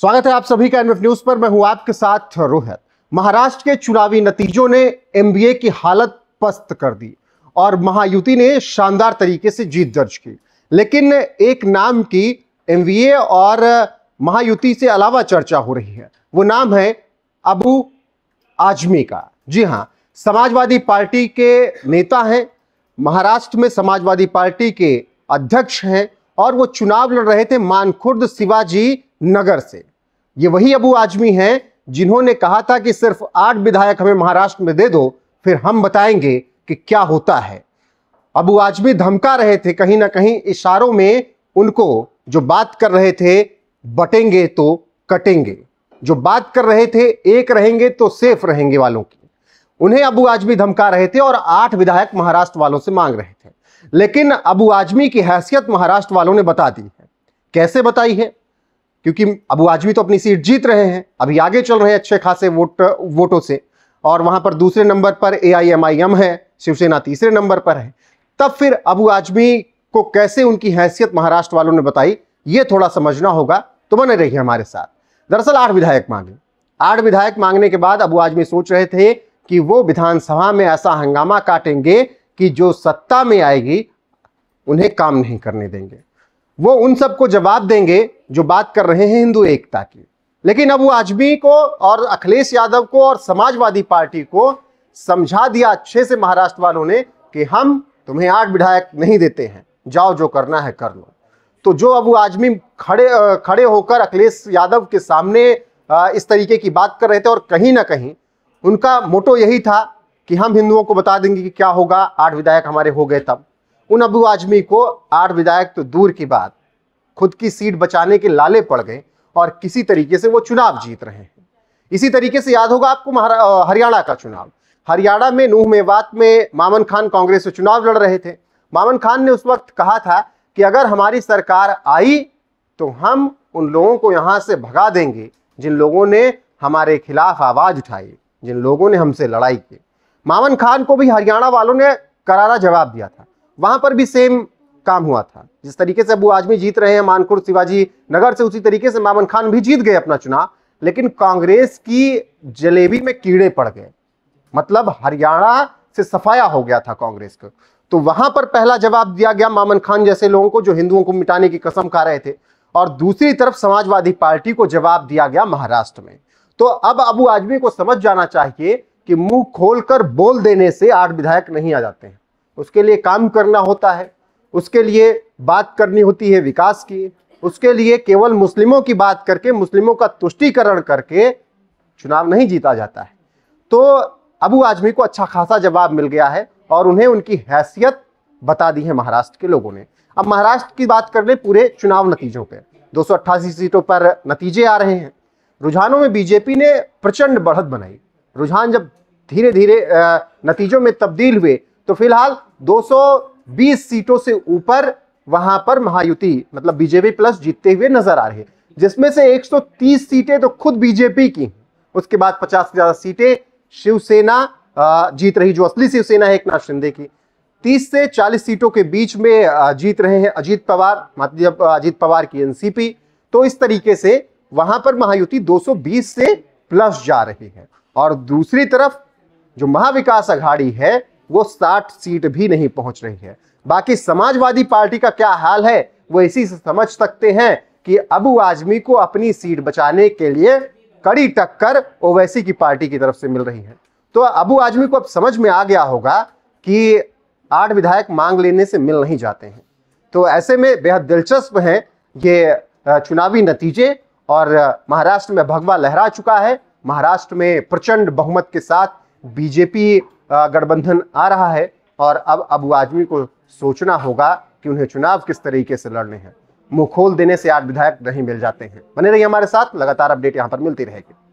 स्वागत है आप सभी का एनएफ न्यूज पर मैं हूं आपके साथ रोहित महाराष्ट्र के चुनावी नतीजों ने एमबीए की हालत पस्त कर दी और महायुति ने शानदार तरीके से जीत दर्ज की लेकिन एक नाम की एमबीए और महायुति से अलावा चर्चा हो रही है वो नाम है अबू आजमी का जी हाँ समाजवादी पार्टी के नेता हैं महाराष्ट्र में समाजवादी पार्टी के अध्यक्ष हैं और वो चुनाव लड़ रहे थे मानखुर्द शिवाजी नगर से ये वही अबू आजमी हैं जिन्होंने कहा था कि सिर्फ आठ विधायक हमें महाराष्ट्र में दे दो फिर हम बताएंगे कि क्या होता है अबू आजमी धमका रहे थे कहीं ना कहीं इशारों में उनको जो बात कर रहे थे बटेंगे तो कटेंगे जो बात कर रहे थे एक रहेंगे तो सेफ रहेंगे वालों की उन्हें अबू आजमी धमका रहे थे और आठ विधायक महाराष्ट्र वालों से मांग रहे थे लेकिन अबू आजमी की हैसियत महाराष्ट्र वालों ने बता दी है कैसे बताई है क्योंकि अबू आजमी तो अपनी सीट जीत रहे हैं अभी आगे चल रहे हैं अच्छे खासे वोट वोटों से और वहां पर दूसरे नंबर पर ए आई आई एम एम है शिवसेना तीसरे नंबर पर है तब फिर अबू आजमी को कैसे उनकी हैसियत महाराष्ट्र वालों ने बताई ये थोड़ा समझना होगा तो बने रहिए हमारे साथ दरअसल आठ विधायक मांगे आठ विधायक मांगने के बाद अबू आजमी सोच रहे थे कि वो विधानसभा में ऐसा हंगामा काटेंगे कि जो सत्ता में आएगी उन्हें काम नहीं करने देंगे वो उन सबको जवाब देंगे जो बात कर रहे हैं हिंदू एकता की लेकिन अब वो आजमी को और अखिलेश यादव को और समाजवादी पार्टी को समझा दिया अच्छे से महाराष्ट्र वालों ने कि हम तुम्हें आठ विधायक नहीं देते हैं जाओ जो करना है कर लो तो जो अब वो आजमी खड़े खड़े होकर अखिलेश यादव के सामने इस तरीके की बात कर रहे थे और कहीं ना कहीं उनका मोटो यही था कि हम हिंदुओं को बता देंगे कि क्या होगा आठ विधायक हमारे हो गए तब उन अबू आजमी को आठ विधायक तो दूर की बात खुद की सीट बचाने के लाले पड़ गए और किसी तरीके से वो चुनाव जीत रहे हैं इसी तरीके से याद होगा आपको हरियाणा का चुनाव हरियाणा में नूह मेवात में मामन खान कांग्रेस से चुनाव लड़ रहे थे मामन खान ने उस वक्त कहा था कि अगर हमारी सरकार आई तो हम उन लोगों को यहां से भगा देंगे जिन लोगों ने हमारे खिलाफ आवाज़ उठाई जिन लोगों ने हमसे लड़ाई की मामन खान को भी हरियाणा वालों ने करारा जवाब दिया था वहां पर भी सेम काम हुआ था जिस तरीके से अबू आजमी जीत रहे हैं मानकुर शिवाजी नगर से उसी तरीके से मामन खान भी जीत गए अपना चुनाव लेकिन कांग्रेस की जलेबी में कीड़े पड़ गए मतलब हरियाणा से सफाया हो गया था कांग्रेस को तो वहां पर पहला जवाब दिया गया मामन खान जैसे लोगों को जो हिंदुओं को मिटाने की कसम खा रहे थे और दूसरी तरफ समाजवादी पार्टी को जवाब दिया गया महाराष्ट्र में तो अब अबू आजमी को समझ जाना चाहिए कि मुंह खोलकर बोल देने से आठ विधायक नहीं आ जाते हैं उसके लिए काम करना होता है उसके लिए बात करनी होती है विकास की उसके लिए केवल मुस्लिमों की बात करके मुस्लिमों का तुष्टिकरण करके चुनाव नहीं जीता जाता है तो अबू आजमी को अच्छा खासा जवाब मिल गया है और उन्हें उनकी हैसियत बता दी है महाराष्ट्र के लोगों ने अब महाराष्ट्र की बात कर ले पूरे चुनाव नतीजों पर दो सीटों पर नतीजे आ रहे हैं रुझानों में बीजेपी ने प्रचंड बढ़त बनाई रुझान जब धीरे धीरे नतीजों में तब्दील हुए तो फिलहाल 220 सीटों से ऊपर वहां पर महायुति मतलब बीजेपी प्लस जीतते हुए नजर आ रहे जिसमें से 130 सीटें तो खुद बीजेपी की उसके बाद 50 से ज्यादा सीटें शिवसेना जीत रही जो असली शिवसेना है एक नाथ शिंदे की 30 से 40 सीटों के बीच में जीत रहे हैं अजीत पवार मतलब अजीत पवार की एनसीपी तो इस तरीके से वहां पर महायुति 220 से प्लस जा रही है और दूसरी तरफ जो महाविकास अघाड़ी है वो साठ सीट भी नहीं पहुंच रही है बाकी समाजवादी पार्टी का क्या हाल है वो इसी से समझ सकते हैं कि अबू आजमी को अपनी सीट बचाने के लिए कड़ी टक्कर ओवैसी की पार्टी की तरफ से मिल रही है तो अबू आजमी को अब समझ में आ गया होगा कि आठ विधायक मांग लेने से मिल नहीं जाते हैं तो ऐसे में बेहद दिलचस्प है ये चुनावी नतीजे और महाराष्ट्र में भगवा लहरा चुका है महाराष्ट्र में प्रचंड बहुमत के साथ बीजेपी गठबंधन आ रहा है और अब अबू आजमी को सोचना होगा कि उन्हें चुनाव किस तरीके से लड़ने हैं मुंह खोल देने से आठ विधायक नहीं मिल जाते हैं बने रहिए हमारे साथ लगातार अपडेट यहाँ पर मिलती रहेगी